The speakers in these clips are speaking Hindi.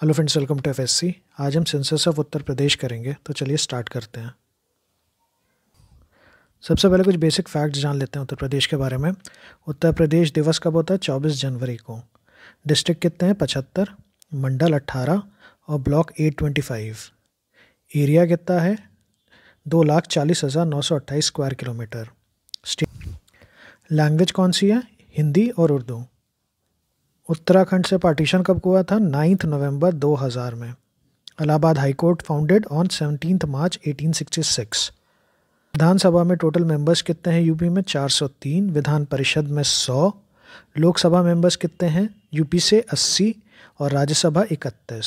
hello friends welcome to FSC आज हम सेंसस ऑफ उत्तर प्रदेश करेंगे तो चलिए स्टार्ट करते हैं सबसे पहले कुछ बेसिक फैक्ट्स जान लेते हैं उत्तर प्रदेश के बारे में उत्तर प्रदेश दिवस कब होता है चौबीस जनवरी को डिस्ट्रिक्ट कितने हैं पचहत्तर मंडल अट्ठारह और block eight twenty five area कितना है दो लाख चालीस हज़ार नौ सौ अट्ठाईस स्क्वायर किलोमीटर लैंग्वेज कौन सी है हिंदी और उर्दू उत्तराखंड से पार्टीशन कब हुआ था नाइन्थ नवंबर 2000 में Allahabad high court founded on seventeen March 1866 विधानसभा में टोटल मेंबर्स कितने हैं यूपी में 403 विधान परिषद में 100 लोकसभा मेंबर्स कितने हैं यूपी से 80 और राज्यसभा 31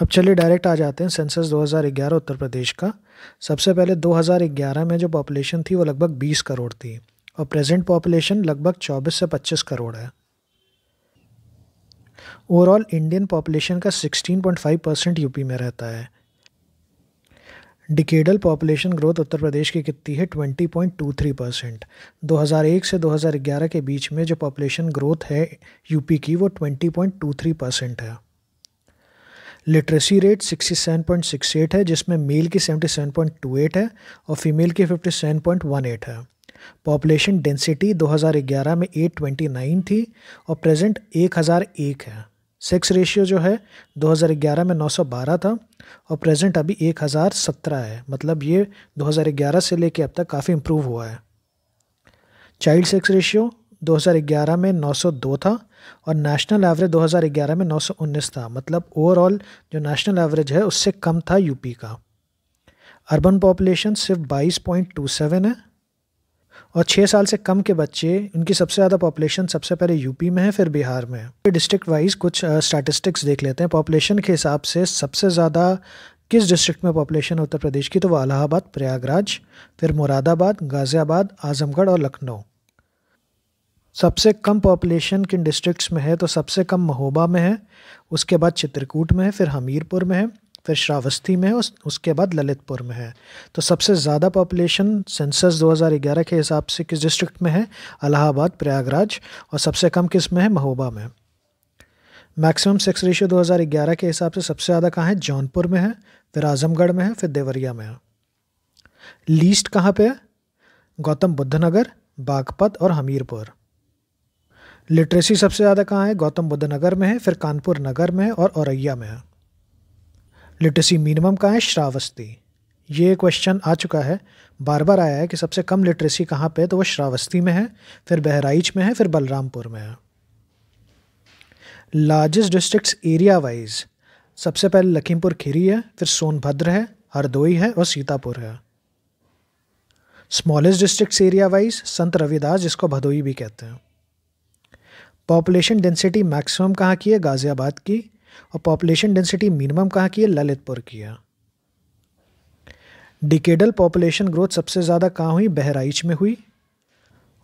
अब चलिए डायरेक्ट आ जाते हैं सेंसस 2011 उत्तर प्रदेश का सबसे पहले 2011 में जो पॉपुलेशन थी वो लगभग 20 करोड़ थी और प्रेजेंट पॉपुलेशन लगभग 24 से 25 करोड़ है ओवरऑल इंडियन पॉपुलेशन का 16.5 परसेंट यूपी में रहता है decadal population growth Uttar Pradesh की कितनी है 20.23 परसेंट 2001 से 2011 के बीच में जो पॉपुलेशन ग्रोथ है यूपी की वो 20.23 परसेंट है लिटरेसी रेट 67.68 है जिसमें मेल की 77.28 है और फीमेल की 57.18 है पॉपुलेशन डेंसिटी 2011 में 829 थी और प्रेजेंट 1001 है सेक्स रेशियो जो है 2011 में 912 था और प्रेजेंट अभी 1017 है मतलब ये 2011 से लेके अब तक काफ़ी इम्प्रूव हुआ है चाइल्ड सेक्स रेशियो 2011 में 902 था और नेशनल एवरेज 2011 में 919 था मतलब ओवरऑल जो नेशनल एवरेज है उससे कम था यूपी का अर्बन पॉपुलेशन सिर्फ 22.27 है और छः साल से कम के बच्चे इनकी सबसे ज़्यादा पॉपुलेशन सबसे पहले यूपी में है फिर बिहार में है डिस्ट्रिक्ट वाइज कुछ स्टैटिस्टिक्स देख लेते हैं पॉपुलेशन के हिसाब से सबसे ज़्यादा किस डिस्ट्रिक्ट में पॉपुलेशन उत्तर प्रदेश की तो वो अलाहाबाद प्रयागराज फिर मुरादाबाद गाज़ियाबाद आज़मगढ़ और लखनऊ सबसे कम पॉपुलेशन किन डिस्ट्रिक्ट्स में है तो सबसे कम महोबा में है उसके बाद चित्रकूट में है फिर हमीरपुर में है फिर श्रावस्ती में है उस, उसके बाद ललितपुर में है तो सबसे ज़्यादा पॉपुलेशन सेंसस 2011 के हिसाब से किस डिस्ट्रिक्ट में है अलाहाबाद प्रयागराज और सबसे कम किस में है महोबा में मैक्सिमम सेक्स रेशियो 2011 के हिसाब से सबसे ज़्यादा कहाँ है जौनपुर में है फिर आजमगढ़ में है फिर देवरिया में है लीस्ट कहाँ पे है गौतम बुद्ध नगर बागपत और हमीरपुर लिटरेसी सबसे ज़्यादा कहाँ है गौतम बुद्ध नगर में है फिर कानपुर नगर में है और औरैया में है लिटरेसी मिनिमम कहाँ है श्रावस्ती ये क्वेश्चन आ चुका है बार बार आया है कि सबसे कम लिटरेसी कहाँ पे तो वो श्रावस्ती में है फिर बहराइच में है फिर बलरामपुर में है लार्जेस्ट डिस्ट्रिक्ट्स एरिया वाइज सबसे पहले लखीमपुर खीरी है फिर सोनभद्र है हरदोई है और सीतापुर है स्मॉलेस्ट डिस्ट्रिक्ट्स एरिया वाइज संत रविदास जिसको भदोई भी कहते हैं पॉपुलेशन डेंसिटी मैक्सिमम कहाँ की है गाज़ियाबाद की और पॉपुलेशन डेंसिटी मिनिमम कहाँ की है ललितपुर की है डिकेडल पॉपुलेशन ग्रोथ सबसे ज़्यादा कहाँ हुई बहराइच में हुई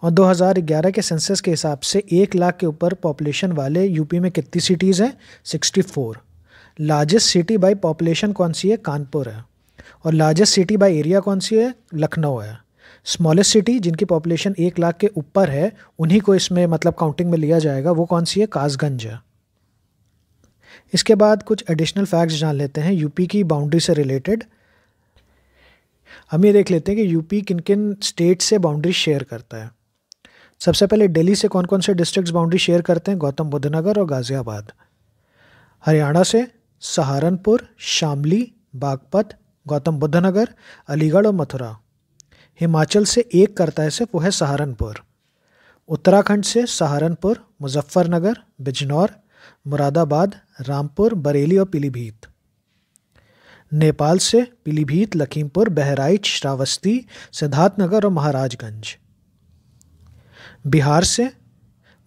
और 2011 के सेंसस के हिसाब से एक लाख के ऊपर पॉपुलेशन वाले यूपी में कितनी सिटीज़ हैं 64 लार्जेस्ट सिटी बाय पॉपुलेशन कौन सी है कानपुर है और लार्जेस्ट सिटी बाय एरिया कौन सी है लखनऊ है स्मॉलेस्ट सिटी जिनकी पॉपुलेशन एक लाख के ऊपर है उन्हीं को इसमें मतलब काउंटिंग में लिया जाएगा वो कौन सी है कासगंज है इसके बाद कुछ एडिशनल फैक्ट्स जान लेते हैं यूपी की बाउंड्री से रिलेटेड हम ये देख लेते हैं कि यूपी किन किन स्टेट से बाउंड्री शेयर करता है सबसे पहले दिल्ली से कौन कौन से डिस्ट्रिक्ट्स बाउंड्री शेयर करते हैं गौतम बुद्ध नगर और गाज़ियाबाद हरियाणा से सहारनपुर शामली बागपत गौतम बुद्ध नगर अलीगढ़ और मथुरा हिमाचल से एक करता है सिर्फ वो है सहारनपुर उत्तराखंड से सहारनपुर मुजफ्फरनगर बिजनौर मुरादाबाद रामपुर बरेली और पीलीभीत नेपाल से पीलीभीत लखीमपुर बहराइच श्रावस्ती सिद्धार्थनगर और महाराजगंज बिहार से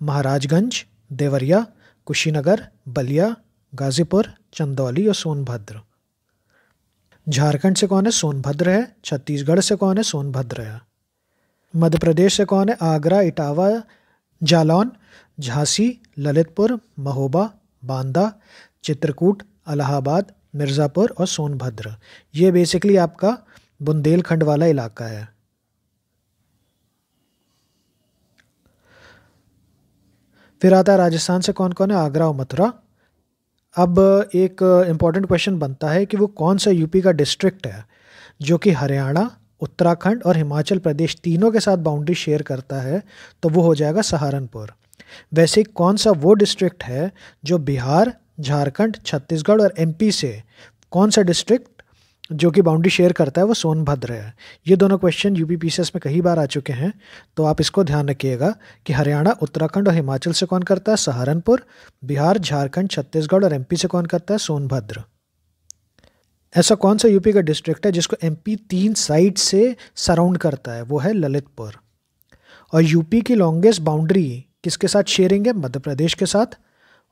महाराजगंज देवरिया कुशीनगर बलिया गाजीपुर चंदौली और सोनभद्र झारखंड से कौन है सोनभद्र है छत्तीसगढ़ से कौन है सोनभद्र है मध्य प्रदेश से कौन है आगरा इटावा जालौन झांसी ललितपुर महोबा बांदा चित्रकूट अलाहाबाद मिर्ज़ापुर और सोनभद्र ये बेसिकली आपका बुंदेलखंड वाला इलाका है फिर आता है राजस्थान से कौन कौन है आगरा और मथुरा अब एक इम्पॉर्टेंट क्वेश्चन बनता है कि वो कौन सा यूपी का डिस्ट्रिक्ट है जो कि हरियाणा उत्तराखंड और हिमाचल प्रदेश तीनों के साथ बाउंड्री शेयर करता है तो वो हो जाएगा सहारनपुर वैसे कौन सा वो डिस्ट्रिक्ट है जो बिहार झारखंड छत्तीसगढ़ और एमपी से कौन सा डिस्ट्रिक्ट जो कि बाउंड्री शेयर करता है वो सोनभद्र है ये दोनों क्वेश्चन यू पी में कई बार आ चुके हैं तो आप इसको ध्यान रखिएगा कि हरियाणा उत्तराखंड और हिमाचल से कौन करता है सहारनपुर बिहार झारखंड छत्तीसगढ़ और एमपी से कौन करता है सोनभद्र ऐसा कौन सा यूपी का डिस्ट्रिक्ट है जिसको एमपी तीन साइड से सराउंड करता है वो है ललितपुर और यूपी की लॉन्गेस्ट बाउंड्री किसके साथ शेयरिंग है मध्य प्रदेश के साथ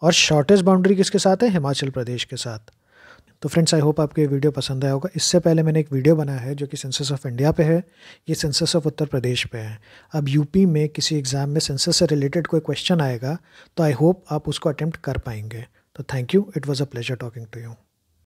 और शॉर्टेस्ट बाउंड्री किसके साथ है हिमाचल प्रदेश के साथ तो फ्रेंड्स आई होप आपको ये वीडियो पसंद आया होगा इससे पहले मैंने एक वीडियो बनाया है जो कि सेंसस ऑफ इंडिया पे है ये सेंसस ऑफ उत्तर प्रदेश पे है अब यूपी में किसी एग्ज़ाम में सेंसस से रिलेटेड कोई क्वेश्चन आएगा तो आई होप आप उसको अटैम्प्ट कर पाएंगे तो thank you it was a pleasure talking to you